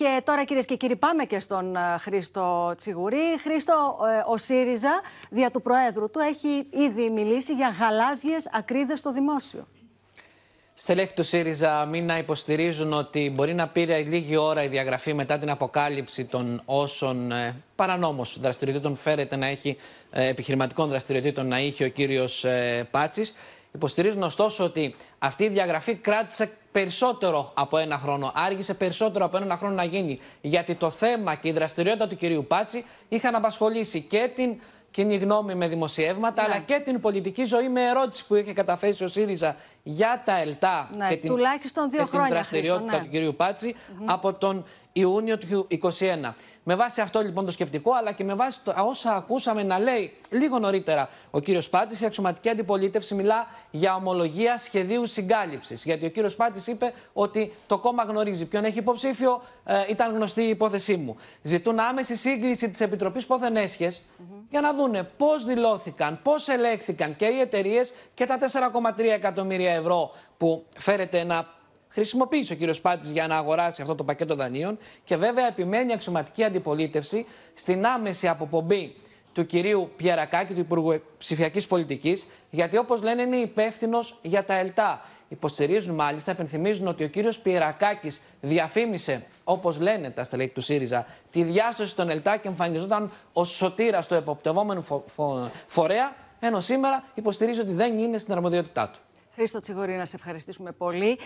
Και τώρα κυρίες και κύριοι πάμε και στον ε, Χρήστο Τσιγουρή. Χρήστο, ε, ο ΣΥΡΙΖΑ δια του Προέδρου του έχει ήδη μιλήσει για γαλάζιες ακρίδες στο δημόσιο. Στελέχη του ΣΥΡΙΖΑ μην υποστηρίζουν ότι μπορεί να πήρε λίγη ώρα η διαγραφή μετά την αποκάλυψη των όσων ε, παρανόμως δραστηριοτήτων φέρεται να έχει, επιχειρηματικών δραστηριοτήτων να είχε ο κύριος Υποστηρίζουν ωστόσο ότι αυτή η διαγραφή κράτησε περισσότερο από ένα χρόνο, άργησε περισσότερο από ένα χρόνο να γίνει. Γιατί το θέμα και η δραστηριότητα του κυρίου Πάτση είχαν απασχολήσει και την κοινή γνώμη με δημοσιεύματα, ναι. αλλά και την πολιτική ζωή με ερώτηση που είχε καταθέσει ο ΣΥΡΙΖΑ για τα ΕΛΤΑ ναι, τουλάχιστον δύο και χρόνια, την δραστηριότητα Χρήστο, ναι. του κυρίου Πάτση από τον Ιούνιο του 2021. Με βάση αυτό λοιπόν το σκεπτικό, αλλά και με βάση το, όσα ακούσαμε να λέει λίγο νωρίτερα ο κύριος Πάτη, η αξιωματική αντιπολίτευση μιλά για ομολογία σχεδίου συγκάλυψης. Γιατί ο κύριος Πάτη είπε ότι το κόμμα γνωρίζει ποιον έχει υποψήφιο, ε, ήταν γνωστή η υπόθεσή μου. Ζητούν άμεση σύγκληση της Επιτροπής Πόθεν για να δούνε πώς δηλώθηκαν, πώς ελέγχθηκαν και οι εταιρείες και τα 4,3 εκατομμύρια ευρώ που φέρεται να χρησιμοποιήσει ο κύριος Πάτης για να αγοράσει αυτό το πακέτο δανείων. Και βέβαια επιμένει η αξιωματική αντιπολίτευση στην άμεση αποπομπή του κυρίου Πιερακάκη, του Υπουργού Ψηφιακής Πολιτικής, γιατί όπως λένε είναι υπεύθυνος για τα ΕΛΤΑ. Υποστηρίζουν μάλιστα, επενθυμίζουν ότι ο κύριος Πιερακάκης διαφήμισε, όπως λένε τα στελέχη του ΣΥΡΙΖΑ, τη διάσωση των ΕΛΤΑ και εμφανιζόταν ως σωτήρας του εποπτευόμενου φορέα, ενώ σήμερα υποστηρίζει ότι δεν είναι στην αρμοδιότητά του. Χρήστο Τσιγορή, να σε ευχαριστήσουμε πολύ.